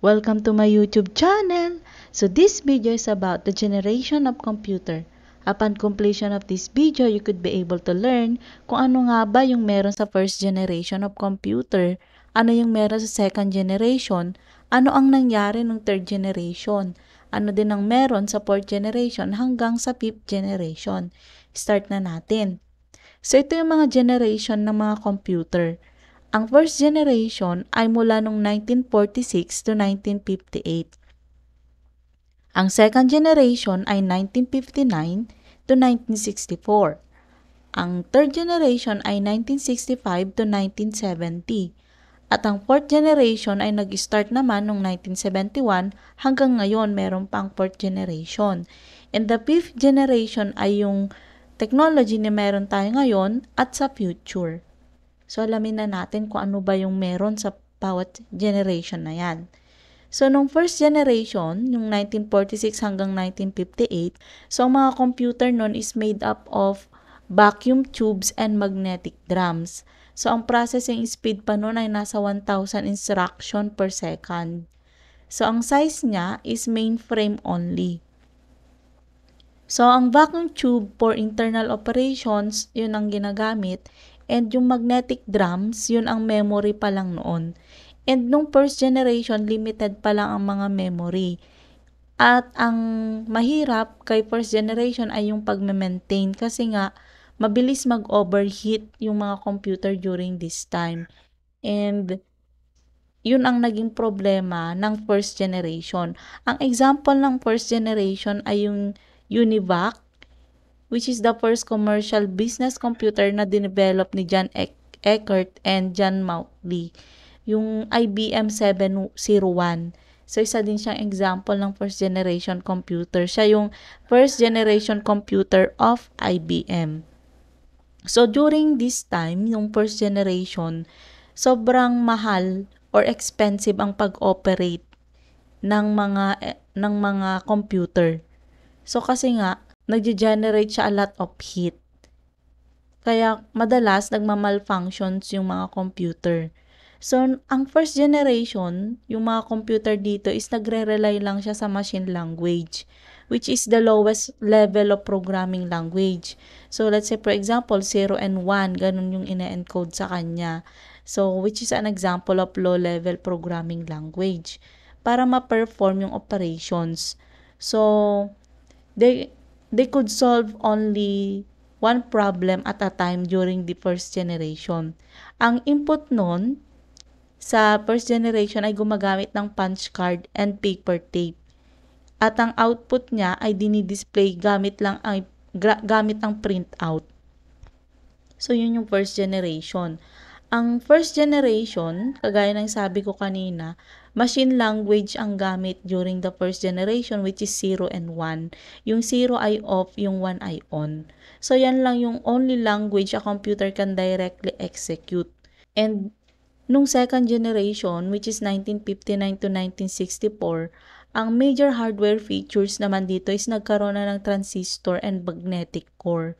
Welcome to my YouTube channel! So this video is about the generation of computer. Upon completion of this video, you could be able to learn kung ano nga ba yung meron sa first generation of computer, ano yung meron sa second generation, ano ang nangyari ng third generation, ano din ang meron sa fourth generation hanggang sa fifth generation. Start na natin. So ito yung mga generation ng mga computer. Ang first generation ay mula noong 1946 to 1958. Ang second generation ay 1959 to 1964. Ang third generation ay 1965 to 1970. At ang fourth generation ay nag-start naman noong 1971 hanggang ngayon meron pang fourth generation. And the fifth generation ay yung technology na meron tayo ngayon at sa future. So, alamin na natin kung ano ba yung meron sa bawat generation na yan. So, nung first generation, yung 1946 hanggang 1958, so ang mga computer nun is made up of vacuum tubes and magnetic drums. So, ang processing speed pa nun ay nasa 1,000 instruction per second. So, ang size niya is mainframe only. So, ang vacuum tube for internal operations, yun ang ginagamit. And yung magnetic drums, yun ang memory pa lang noon. And nung first generation, limited pa lang ang mga memory. At ang mahirap kay first generation ay yung pag-maintain kasi nga mabilis mag-overheat yung mga computer during this time. And yun ang naging problema ng first generation. Ang example ng first generation ay yung Univac which is the first commercial business computer na dinevelop ni John Eck Eckert and John Moutley. Yung IBM 701. So, isa din siyang example ng first generation computer. Siya yung first generation computer of IBM. So, during this time, yung first generation, sobrang mahal or expensive ang pag-operate ng mga eh, ng mga computer. So kasi nga nag-generate siya a lot of heat. Kaya madalas nagmamalfunctions yung mga computer. So, ang first generation, yung mga computer dito is nagre-rely lang siya sa machine language, which is the lowest level of programming language. So, let's say for example, 0 and 1, ganun yung ina-encode sa kanya. So, which is an example of low-level programming language para ma-perform yung operations. So, they, they could solve only one problem at a time during the first generation. Ang input noon sa first generation ay gumagamit ng punch card and paper tape. At ang output niya ay dinidisplay gamit lang ang gamit ang printout. So yun yung first generation. Ang first generation, kagaya ng sabi ko kanina, machine language ang gamit during the first generation which is 0 and 1. Yung 0 ay off, yung 1 ay on. So yan lang yung only language a computer can directly execute. And nung second generation which is 1959 to 1964, ang major hardware features naman dito is nagkaroon na ng transistor and magnetic core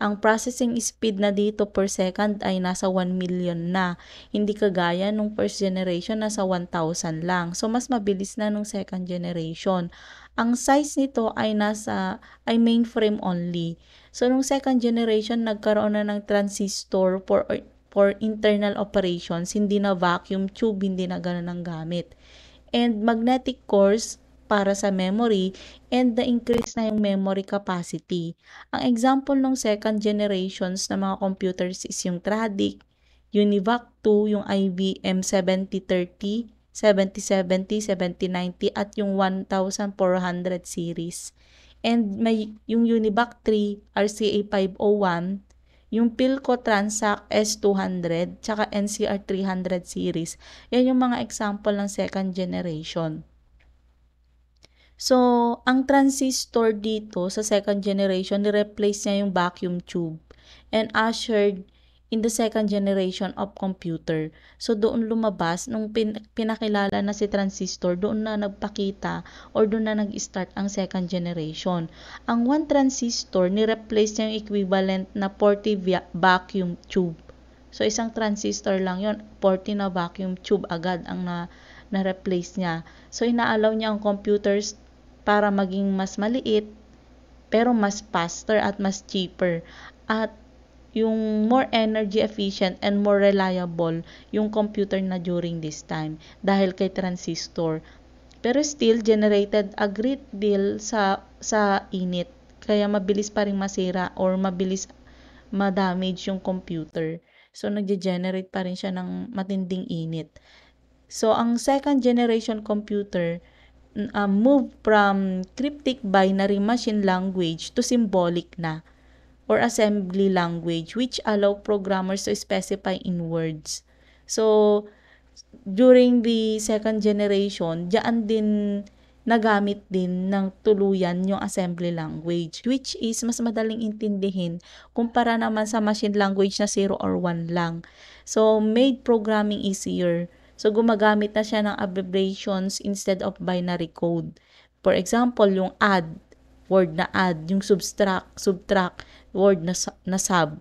ang processing speed na dito per second ay nasa 1 million na. Hindi kagaya nung first generation nasa 1,000 lang. So mas mabilis na nung second generation. Ang size nito ay nasa ay mainframe only. So nung second generation nagkaroon na ng transistor for for internal operations, hindi na vacuum tube, hindi na ganun ang gamit. And magnetic cores, para sa memory and the increase na yung memory capacity. Ang example ng second generations ng mga computers is yung Tradic, Univac 2, yung IBM 7030, 7070, 7090 at yung 1400 series. And may yung Univac 3, RCA 501, yung Pilco Transact S200, tsaka NCR 300 series. Yan yung mga example ng second generation. So, ang transistor dito sa second generation, ni replace niya yung vacuum tube and ushered in the second generation of computer. So, doon lumabas, nung pin pinakilala na si transistor, doon na nagpakita or doon na nag-start ang second generation. Ang one transistor, ni-replace niya yung equivalent na 40 vacuum tube. So, isang transistor lang yon 40 na vacuum tube agad ang na na-replace niya. So, inaalaw niya ang computers para maging mas maliit pero mas faster at mas cheaper at yung more energy efficient and more reliable yung computer na during this time dahil kay transistor pero still generated a great deal sa sa init kaya mabilis pa rin masira or mabilis ma-damage yung computer so nagje generate pa rin siya ng matinding init so ang second generation computer uh, move from cryptic binary machine language to symbolic na or assembly language which allow programmers to specify in words. So, during the second generation, diyan din nagamit din ng tuluyan yung assembly language which is mas madaling intindihin kumpara naman sa machine language na 0 or 1 lang. So, made programming easier So, gumagamit na siya ng abbreviations instead of binary code. For example, yung add, word na add, yung subtract, subtract, word na, na sub,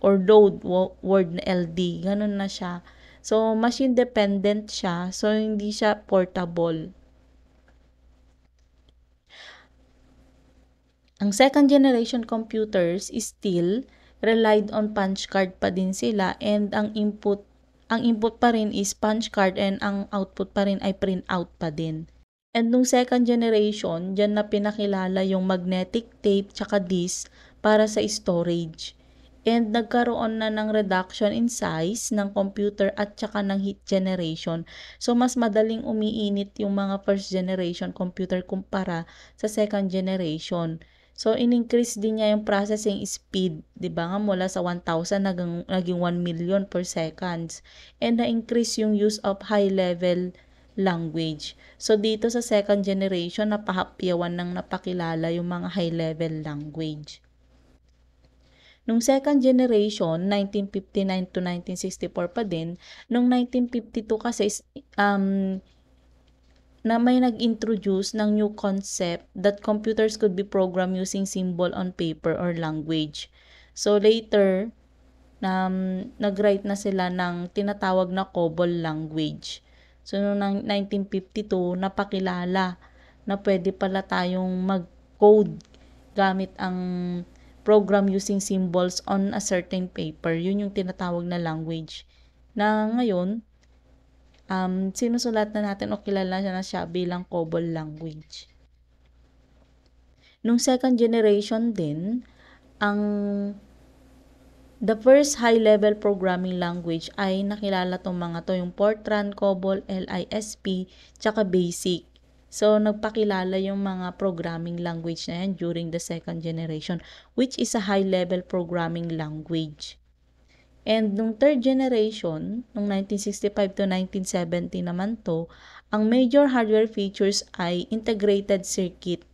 or load, word na LD, ganun na siya. So, machine dependent siya. So, hindi siya portable. Ang second generation computers is still relied on punch card pa din sila and ang input ang input pa rin is punch card and ang output pa rin ay print out pa din. And nung second generation, dyan na pinakilala yung magnetic tape tsaka disk para sa storage. And nagkaroon na ng reduction in size ng computer at tsaka ng heat generation. So, mas madaling umiinit yung mga first generation computer kumpara sa second generation. So, in-increase din niya yung processing speed, di ba nga mula sa 1,000 naging, naging 1 million per seconds. And na-increase yung use of high-level language. So, dito sa second generation, napahapyawan ng napakilala yung mga high-level language. Nung second generation, 1959 to 1964 pa din, nung 1952 kasi um, na may nag-introduce ng new concept that computers could be programmed using symbol on paper or language. So later, um, nag-write na sila ng tinatawag na COBOL language. So, noong 1952, napakilala na pwede pala tayong mag-code gamit ang program using symbols on a certain paper. Yun yung tinatawag na language. Na ngayon, um, sinusulat na natin o kilala na siya bilang COBOL language. Nung second generation din, ang the first high-level programming language ay nakilala tong mga to, yung Fortran, COBOL, LISP, tsaka BASIC. So, nagpakilala yung mga programming language na yan during the second generation, which is a high-level programming language. And nung third generation, nung 1965 to 1970 naman to, ang major hardware features ay integrated circuit.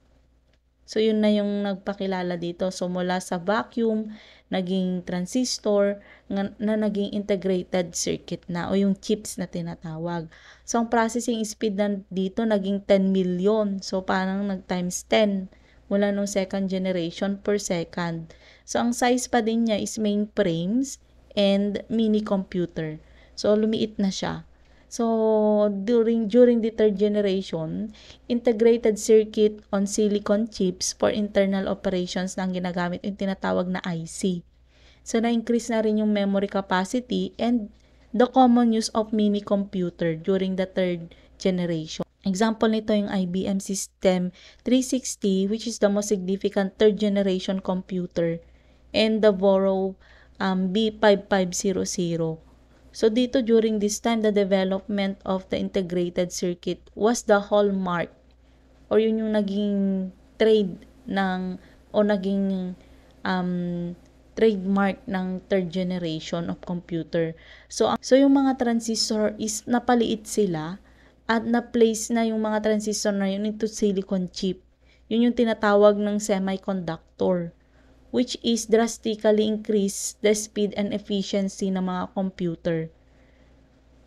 So yun na yung nagpakilala dito. So mula sa vacuum, naging transistor, na, na naging integrated circuit na o yung chips na tinatawag. So ang processing speed na dito naging 10 million. So parang nag times 10 mula nung second generation per second. So ang size pa din niya is mainframes and mini computer. So lumiit na siya. So during during the third generation, integrated circuit on silicon chips for internal operations na ang ginagamit yung tinatawag na IC. So na-increase na rin yung memory capacity and the common use of mini computer during the third generation. Example nito yung IBM System 360 which is the most significant third generation computer and the Borrow um, B5500. So dito during this time, the development of the integrated circuit was the hallmark or yun yung naging trade ng o naging um, trademark ng third generation of computer. So, so yung mga transistor is napaliit sila at na-place na yung mga transistor na yun into silicon chip. Yun yung tinatawag ng semiconductor which is drastically increase the speed and efficiency ng mga computer.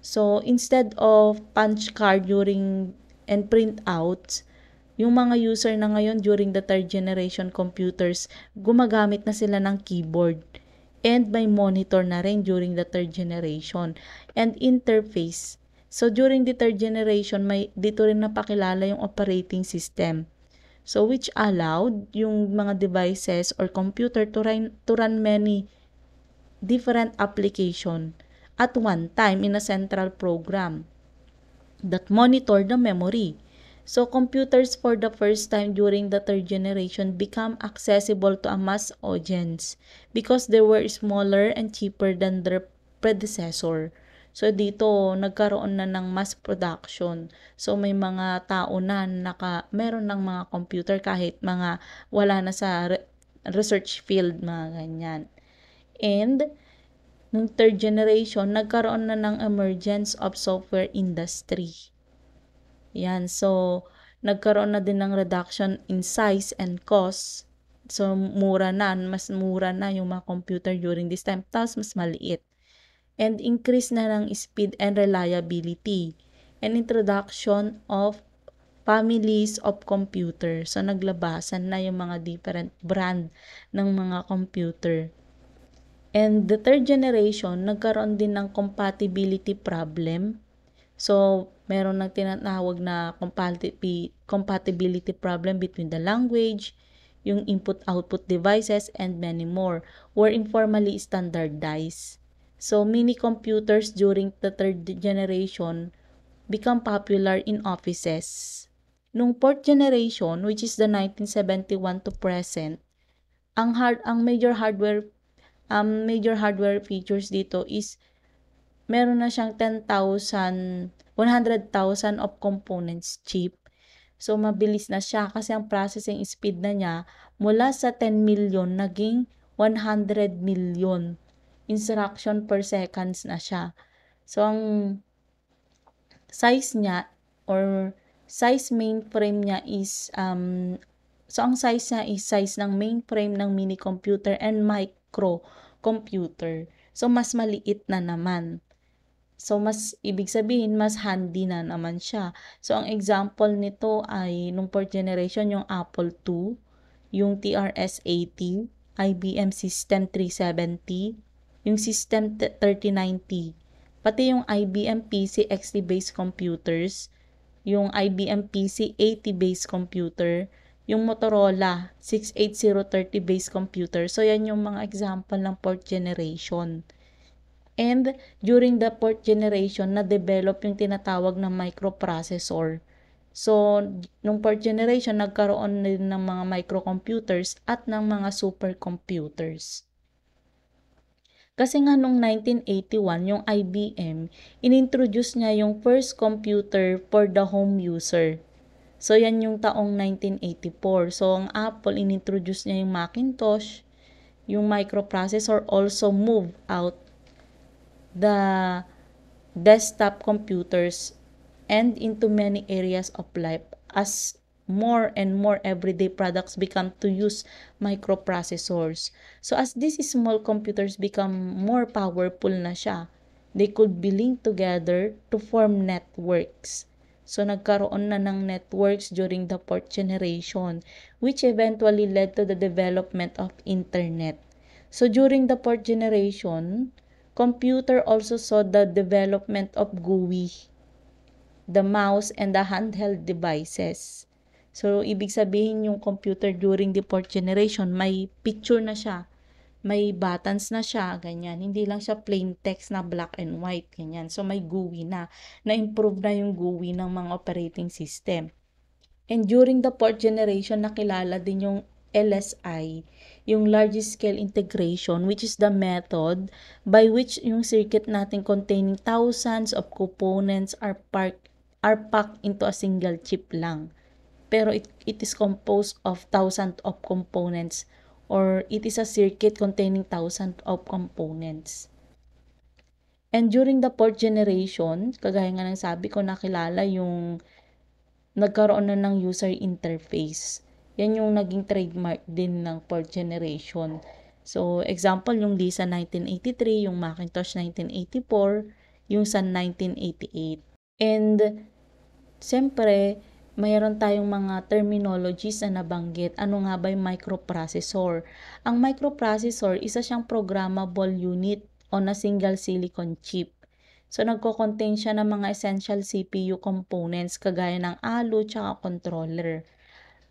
So, instead of punch card during and print printouts, yung mga user na ngayon during the third generation computers, gumagamit na sila ng keyboard and may monitor na rin during the third generation and interface. So, during the third generation, may, dito rin napakilala yung operating system. So which allowed yung mga devices or computer to run, to run many different application at one time in a central program that monitor the memory. So computers for the first time during the third generation become accessible to a mass audience because they were smaller and cheaper than their predecessor. So dito nagkaroon na ng mass production. So may mga tao na naka meron ng mga computer kahit mga wala na sa re- research field mga ganyan. And nung third generation, nagkaroon na ng emergence of software industry. Yan, so nagkaroon na din ng reduction in size and cost. So, mura na, mas mura na yung mga computer during this time. Tapos, mas maliit and increase na ng speed and reliability and introduction of families of computer. So, naglabasan na yung mga different brand ng mga computer. And the third generation, nagkaroon din ng compatibility problem. So, meron ng tinatawag na compatibility problem between the language, yung input-output devices, and many more, were informally standardized. So mini computers during the third generation become popular in offices. Nung fourth generation, which is the 1971 to present, ang hard ang major hardware um, major hardware features dito is meron na siyang 10,000 100,000 of components chip. So mabilis na siya kasi ang processing speed na niya mula sa 10 million naging 100 million instruction per seconds na siya. So, ang size niya or size mainframe niya is, um, so ang size niya is size ng mainframe ng mini computer and micro computer. So, mas maliit na naman. So, mas, ibig sabihin, mas handy na naman siya. So, ang example nito ay nung fourth generation, yung Apple II, yung TRS-80, IBM System 370, yung System 3090, pati yung IBM PC XT-based computers, yung IBM PC 80-based computer, yung Motorola 68030-based computer. So, yan yung mga example ng fourth generation. And, during the fourth generation, na-develop yung tinatawag na microprocessor. So, nung fourth generation, nagkaroon din ng mga microcomputers at ng mga supercomputers. Kasi nga nung 1981, yung IBM, inintroduce niya yung first computer for the home user. So, yan yung taong 1984. So, ang Apple, inintroduce niya yung Macintosh, yung microprocessor also move out the desktop computers and into many areas of life as more and more everyday products become to use microprocessors. So as these small computers become more powerful na siya, they could be linked together to form networks. So nagkaroon na ng networks during the fourth generation, which eventually led to the development of internet. So during the fourth generation, computer also saw the development of GUI, the mouse and the handheld devices. So, ibig sabihin yung computer during the fourth generation, may picture na siya, may buttons na siya, ganyan. Hindi lang siya plain text na black and white, ganyan. So, may GUI na. Na-improve na yung GUI ng mga operating system. And during the fourth generation, nakilala din yung LSI, yung Large scale integration, which is the method by which yung circuit natin containing thousands of components are, park, are packed into a single chip lang pero it, it is composed of thousand of components or it is a circuit containing thousand of components. And during the fourth generation, kagaya nga ng sabi ko, nakilala yung nagkaroon na ng user interface. Yan yung naging trademark din ng fourth generation. So, example, yung Lisa 1983, yung Macintosh 1984, yung Sun 1988. And, siyempre, mayroon tayong mga terminologies na nabanggit. Ano nga ba yung microprocessor? Ang microprocessor, isa siyang programmable unit on a single silicon chip. So, nagko-contain siya ng mga essential CPU components kagaya ng ALU tsaka controller.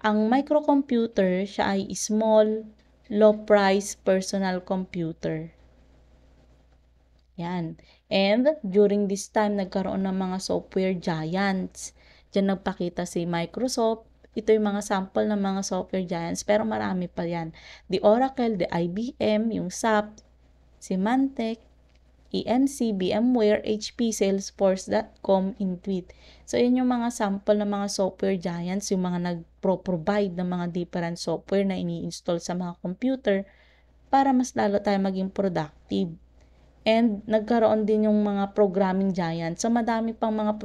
Ang microcomputer, siya ay small, low-price personal computer. Yan. And during this time, nagkaroon ng mga software giants Diyan nagpakita si Microsoft. Ito yung mga sample ng mga software giants, pero marami pa yan. The Oracle, the IBM, yung SAP, Symantec, EMC, VMware, HP, Salesforce.com, Intuit. So, yun yung mga sample ng mga software giants, yung mga nagpro-provide ng mga different software na ini-install sa mga computer para mas lalo tayo maging productive. And nagkaroon din yung mga programming giants. So madami pang mga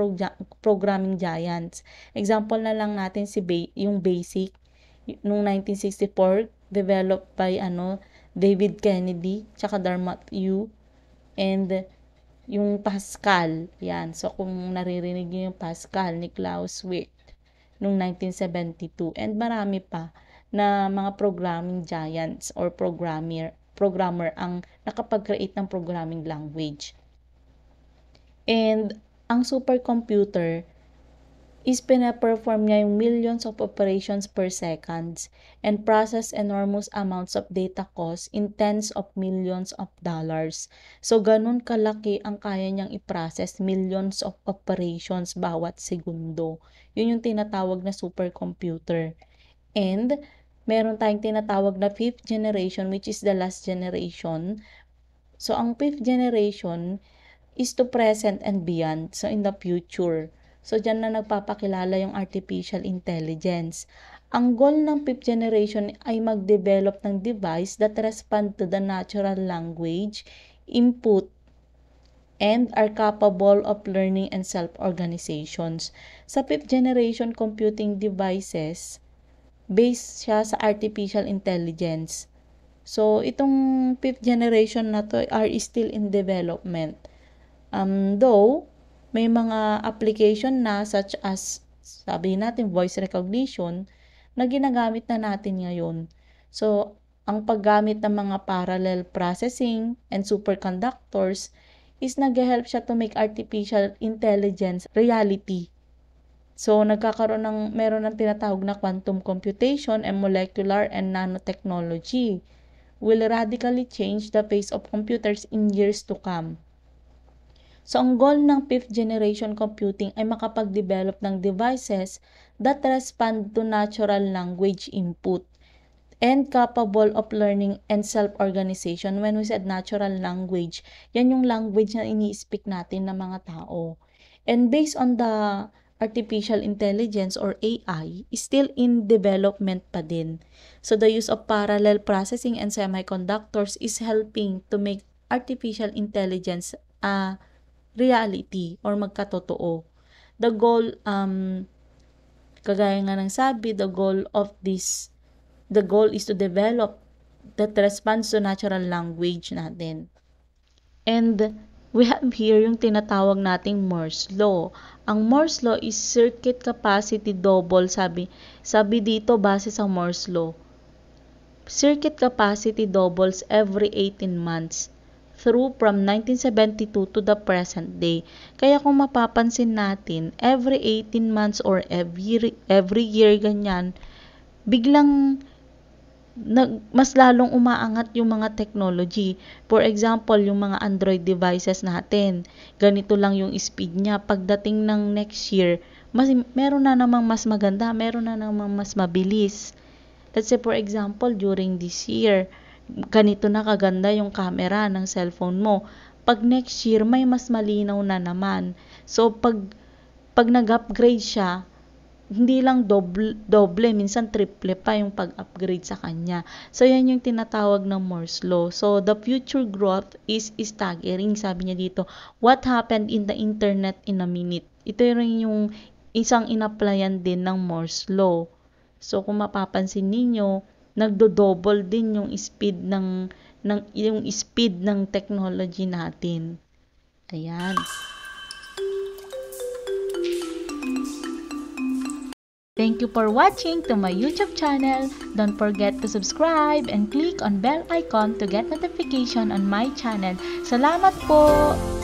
programming giants. Example na lang natin si ba- yung basic nung 1964 developed by ano David Kennedy tsaka Dermot Yu and yung Pascal. Yan. So kung naririnig niyo yung Pascal ni Klaus Wick nung 1972 and marami pa na mga programming giants or programmer programmer ang nakapag-create ng programming language. And ang supercomputer is pina-perform niya yung millions of operations per seconds and process enormous amounts of data costs in tens of millions of dollars. So, ganun kalaki ang kaya niyang i-process millions of operations bawat segundo. Yun yung tinatawag na supercomputer. And, meron tayong tinatawag na fifth generation which is the last generation. So ang fifth generation is to present and beyond, so in the future. So diyan na nagpapakilala yung artificial intelligence. Ang goal ng fifth generation ay mag-develop ng device that respond to the natural language input and are capable of learning and self-organizations. Sa fifth generation computing devices, based siya sa artificial intelligence. So, itong fifth generation na to are still in development. Um, though, may mga application na such as, sabi natin, voice recognition na ginagamit na natin ngayon. So, ang paggamit ng mga parallel processing and superconductors is nag-help siya to make artificial intelligence reality. So, nagkakaroon ng, meron ng tinatawag na quantum computation and molecular and nanotechnology will radically change the face of computers in years to come. So, ang goal ng fifth generation computing ay makapag-develop ng devices that respond to natural language input and capable of learning and self-organization. When we said natural language, yan yung language na ini-speak natin ng mga tao. And based on the artificial intelligence or AI is still in development pa din. So the use of parallel processing and semiconductors is helping to make artificial intelligence a reality or magkatotoo. The goal um kagaya nga ng sabi, the goal of this the goal is to develop that response to natural language natin. And we have here yung tinatawag nating Moore's Law. Ang Moore's Law is circuit capacity double, sabi, sabi dito base sa Moore's Law. Circuit capacity doubles every 18 months through from 1972 to the present day. Kaya kung mapapansin natin, every 18 months or every, every year ganyan, biglang nag, mas lalong umaangat yung mga technology. For example, yung mga Android devices natin, ganito lang yung speed niya. Pagdating ng next year, mas, meron na namang mas maganda, meron na namang mas mabilis. Let's say for example, during this year, ganito na kaganda yung camera ng cellphone mo. Pag next year, may mas malinaw na naman. So, pag, pag nag-upgrade siya, hindi lang doble, doble, minsan triple pa yung pag-upgrade sa kanya. So, yan yung tinatawag ng Moore's Law. So, the future growth is staggering, sabi niya dito. What happened in the internet in a minute? Ito rin yung isang inapplyan din ng Moore's Law. So, kung mapapansin ninyo, nagdo-double din yung speed ng, ng yung speed ng technology natin. Ayan. Thank you for watching to my YouTube channel. Don't forget to subscribe and click on bell icon to get notification on my channel. Salamat po!